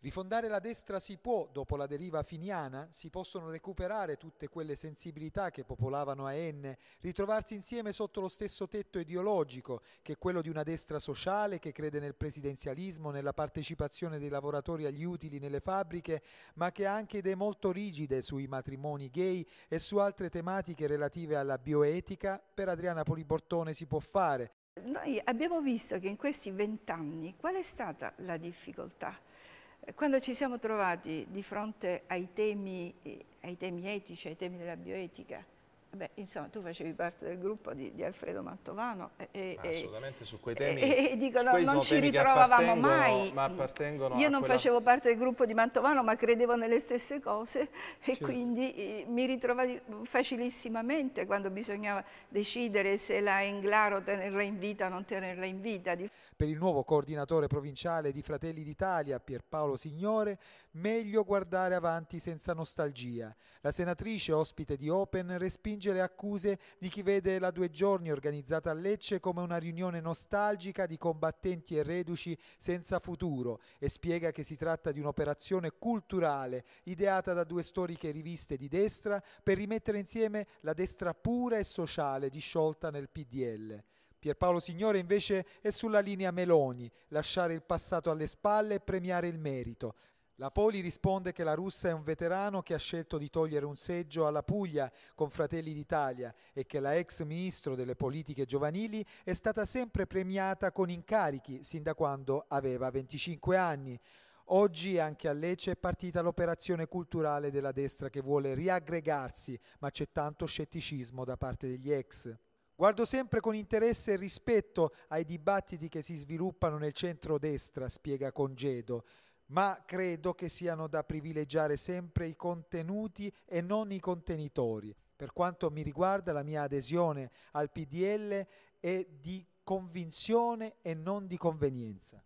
Rifondare la destra si può, dopo la deriva finiana, si possono recuperare tutte quelle sensibilità che popolavano AN, ritrovarsi insieme sotto lo stesso tetto ideologico, che è quello di una destra sociale che crede nel presidenzialismo, nella partecipazione dei lavoratori agli utili nelle fabbriche, ma che ha anche idee molto rigide sui matrimoni gay e su altre tematiche relative alla bioetica, per Adriana Polibortone si può fare. Noi abbiamo visto che in questi vent'anni qual è stata la difficoltà? Eh, quando ci siamo trovati di fronte ai temi, eh, ai temi etici, ai temi della bioetica, Beh, insomma, tu facevi parte del gruppo di, di Alfredo Mantovano. E, Assolutamente, e, su quei temi. E, e dico, non ci ritrovavamo mai. Ma Io non quella... facevo parte del gruppo di Mantovano, ma credevo nelle stesse cose e certo. quindi eh, mi ritrovavo facilissimamente quando bisognava decidere se la Englaro tenerla in vita o non tenerla in vita. Per il nuovo coordinatore provinciale di Fratelli d'Italia, Pierpaolo Signore, meglio guardare avanti senza nostalgia. La senatrice ospite di Open respinge respinge le accuse di chi vede la due giorni organizzata a Lecce come una riunione nostalgica di combattenti e reduci senza futuro e spiega che si tratta di un'operazione culturale ideata da due storiche riviste di destra per rimettere insieme la destra pura e sociale disciolta nel PDL. Pierpaolo Signore invece è sulla linea Meloni, lasciare il passato alle spalle e premiare il merito, la Poli risponde che la russa è un veterano che ha scelto di togliere un seggio alla Puglia con Fratelli d'Italia e che la ex ministro delle politiche giovanili è stata sempre premiata con incarichi sin da quando aveva 25 anni. Oggi anche a Lecce è partita l'operazione culturale della destra che vuole riaggregarsi, ma c'è tanto scetticismo da parte degli ex. Guardo sempre con interesse e rispetto ai dibattiti che si sviluppano nel centro-destra, spiega Congedo ma credo che siano da privilegiare sempre i contenuti e non i contenitori. Per quanto mi riguarda la mia adesione al PDL è di convinzione e non di convenienza.